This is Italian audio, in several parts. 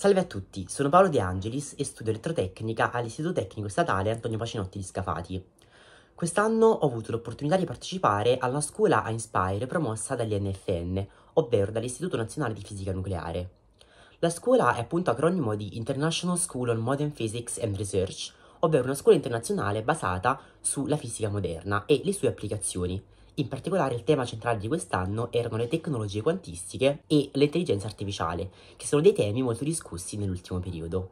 Salve a tutti, sono Paolo De Angelis e studio elettrotecnica all'Istituto Tecnico Statale Antonio Pacinotti di Scafati. Quest'anno ho avuto l'opportunità di partecipare alla scuola Inspire promossa dall'INFN, ovvero dall'Istituto Nazionale di Fisica Nucleare. La scuola è appunto acronimo di International School on Modern Physics and Research, ovvero una scuola internazionale basata sulla fisica moderna e le sue applicazioni, in particolare il tema centrale di quest'anno erano le tecnologie quantistiche e l'intelligenza artificiale, che sono dei temi molto discussi nell'ultimo periodo.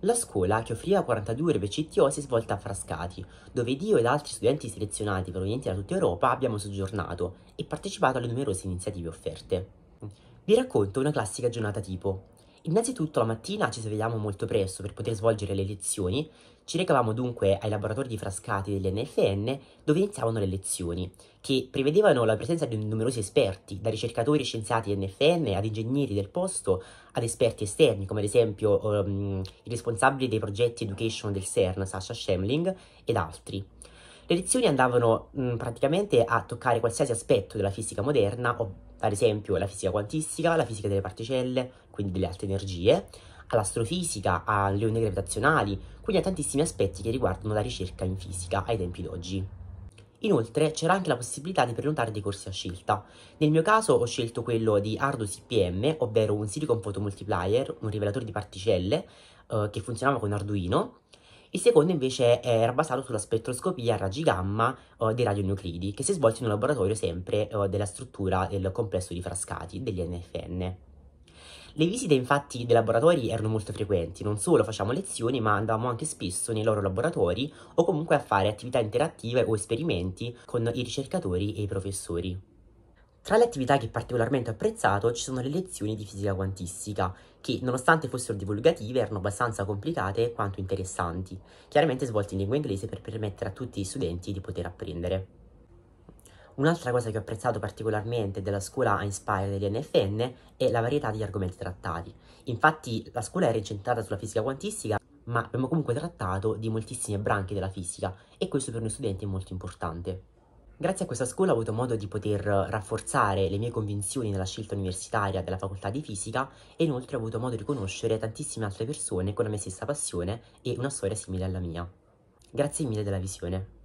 La scuola, che offriva 42 ore CTO, si è svolta a Frascati, dove io ed altri studenti selezionati provenienti da tutta Europa abbiamo soggiornato e partecipato alle numerose iniziative offerte. Vi racconto una classica giornata tipo. Innanzitutto la mattina ci svegliamo molto presto per poter svolgere le lezioni, ci recavamo dunque ai laboratori di Frascati dell'NFN dove iniziavano le lezioni, che prevedevano la presenza di numerosi esperti, da ricercatori scienziati NFN ad ingegneri del posto ad esperti esterni, come ad esempio um, i responsabili dei progetti education del CERN, Sasha Schemling, ed altri. Le lezioni andavano mh, praticamente a toccare qualsiasi aspetto della fisica moderna, ad esempio la fisica quantistica, la fisica delle particelle, quindi delle alte energie, all'astrofisica, alle onde gravitazionali, quindi a tantissimi aspetti che riguardano la ricerca in fisica ai tempi d'oggi. Inoltre c'era anche la possibilità di prenotare dei corsi a scelta. Nel mio caso ho scelto quello di Ardo CPM, ovvero un silicon photomultiplier, un rivelatore di particelle eh, che funzionava con Arduino, il secondo invece era basato sulla spettroscopia a raggi gamma eh, dei radionuclidi che si svolge in un laboratorio sempre eh, della struttura del complesso di Frascati, degli NFN. Le visite infatti dei laboratori erano molto frequenti, non solo facciamo lezioni ma andavamo anche spesso nei loro laboratori o comunque a fare attività interattive o esperimenti con i ricercatori e i professori. Tra le attività che particolarmente ho apprezzato ci sono le lezioni di fisica quantistica, che nonostante fossero divulgative erano abbastanza complicate quanto interessanti, chiaramente svolte in lingua inglese per permettere a tutti gli studenti di poter apprendere. Un'altra cosa che ho apprezzato particolarmente della scuola Inspire dell'NFN è la varietà degli argomenti trattati. Infatti la scuola era incentrata sulla fisica quantistica, ma abbiamo comunque trattato di moltissime branche della fisica e questo per noi studenti è molto importante. Grazie a questa scuola ho avuto modo di poter rafforzare le mie convinzioni nella scelta universitaria della facoltà di fisica e inoltre ho avuto modo di conoscere tantissime altre persone con la mia stessa passione e una storia simile alla mia. Grazie mille della visione.